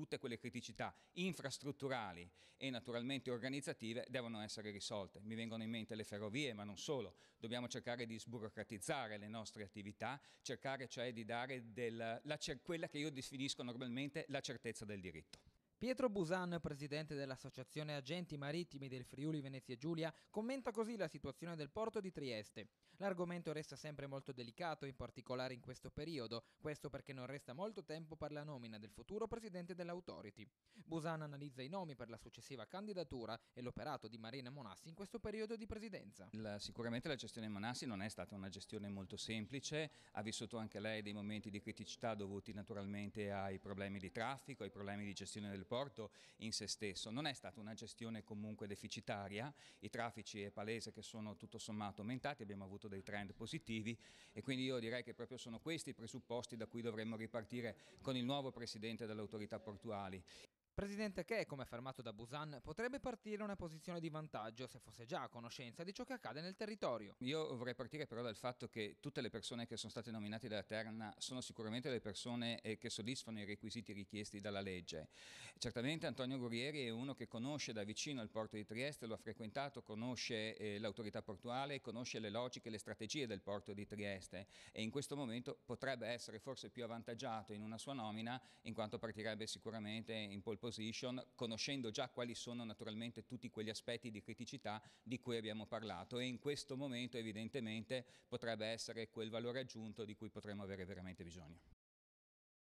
tutte quelle criticità infrastrutturali e naturalmente organizzative devono essere risolte. Mi vengono in mente le ferrovie, ma non solo. Dobbiamo cercare di sburocratizzare le nostre attività, cercare cioè di dare del, la, quella che io definisco normalmente la certezza del diritto. Pietro Busan, presidente dell'Associazione Agenti Marittimi del Friuli Venezia Giulia, commenta così la situazione del porto di Trieste. L'argomento resta sempre molto delicato, in particolare in questo periodo, questo perché non resta molto tempo per la nomina del futuro presidente dell'Autority. Busan analizza i nomi per la successiva candidatura e l'operato di Marina Monassi in questo periodo di presidenza. La, sicuramente la gestione Monassi non è stata una gestione molto semplice, ha vissuto anche lei dei momenti di criticità dovuti naturalmente ai problemi di traffico, ai problemi di gestione del l'aeroporto in se stesso. Non è stata una gestione comunque deficitaria, i traffici è palese che sono tutto sommato aumentati, abbiamo avuto dei trend positivi e quindi io direi che proprio sono questi i presupposti da cui dovremmo ripartire con il nuovo Presidente delle autorità portuali. Presidente Che, come affermato da Busan, potrebbe partire una posizione di vantaggio se fosse già a conoscenza di ciò che accade nel territorio. Io vorrei partire però dal fatto che tutte le persone che sono state nominate dalla Terna sono sicuramente le persone eh, che soddisfano i requisiti richiesti dalla legge. Certamente Antonio Guerrieri è uno che conosce da vicino il porto di Trieste, lo ha frequentato, conosce eh, l'autorità portuale, conosce le logiche, e le strategie del porto di Trieste e in questo momento potrebbe essere forse più avvantaggiato in una sua nomina in quanto partirebbe sicuramente in polpo position, conoscendo già quali sono naturalmente tutti quegli aspetti di criticità di cui abbiamo parlato e in questo momento evidentemente potrebbe essere quel valore aggiunto di cui potremmo avere veramente bisogno.